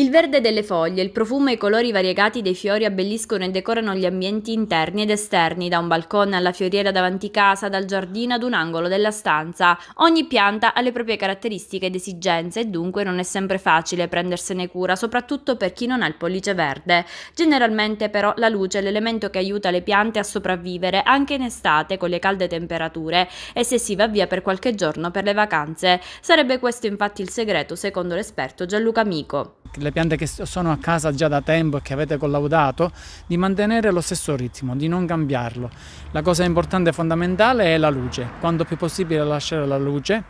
Il verde delle foglie, il profumo e i colori variegati dei fiori abbelliscono e decorano gli ambienti interni ed esterni, da un balcone alla fioriera davanti casa, dal giardino ad un angolo della stanza. Ogni pianta ha le proprie caratteristiche ed esigenze e dunque non è sempre facile prendersene cura, soprattutto per chi non ha il pollice verde. Generalmente però la luce è l'elemento che aiuta le piante a sopravvivere anche in estate con le calde temperature e se si va via per qualche giorno per le vacanze. Sarebbe questo infatti il segreto secondo l'esperto Gianluca Mico le piante che sono a casa già da tempo e che avete collaudato, di mantenere lo stesso ritmo, di non cambiarlo. La cosa importante e fondamentale è la luce, quanto più possibile lasciare la luce,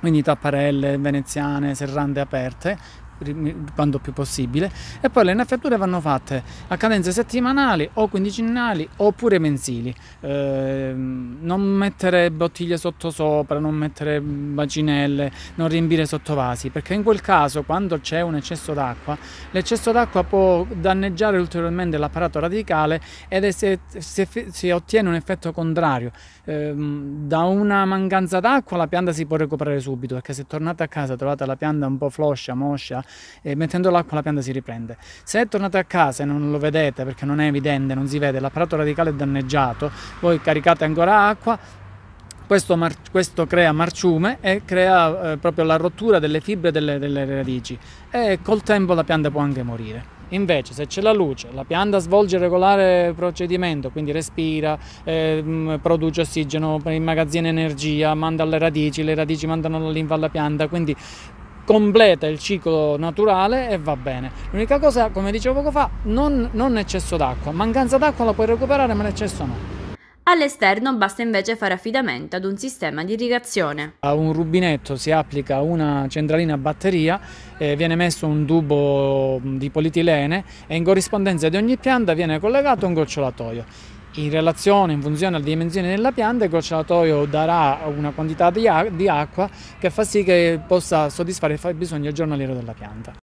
quindi tapparelle veneziane, serrande aperte, quanto più possibile e poi le innaffiature vanno fatte a cadenze settimanali o quindicinali oppure mensili eh, non mettere bottiglie sotto sopra non mettere bacinelle non riempire sotto vasi perché in quel caso quando c'è un eccesso d'acqua l'eccesso d'acqua può danneggiare ulteriormente l'apparato radicale ed se, se, si ottiene un effetto contrario eh, da una mancanza d'acqua la pianta si può recuperare subito perché se tornate a casa trovate la pianta un po' floscia moscia eh, mettendo l'acqua la pianta si riprende. Se tornate a casa e non lo vedete perché non è evidente, non si vede, l'apparato radicale è danneggiato, voi caricate ancora acqua, questo, mar- questo, crea marciume e crea eh, proprio la rottura delle fibre delle, delle, radici e col tempo la pianta può anche morire. Invece se c'è la luce, la pianta svolge il regolare procedimento, quindi respira, eh, produce ossigeno, immagazzina energia, manda alle radici, le radici mandano la linfa alla pianta, quindi completa il ciclo naturale e va bene. L'unica cosa, come dicevo poco fa, non, non eccesso d'acqua. Mancanza d'acqua la puoi recuperare, ma l'eccesso no. All'esterno basta invece fare affidamento ad un sistema di irrigazione. A un rubinetto si applica una centralina a batteria, eh, viene messo un tubo mm, di polietilene e in corrispondenza di ogni pianta viene collegato un gocciolatoio. In relazione, in funzione alle dimensioni della pianta, il gocciolatoio darà una quantità di, acqua che fa sì che possa soddisfare il fabbisogno giornaliero della pianta.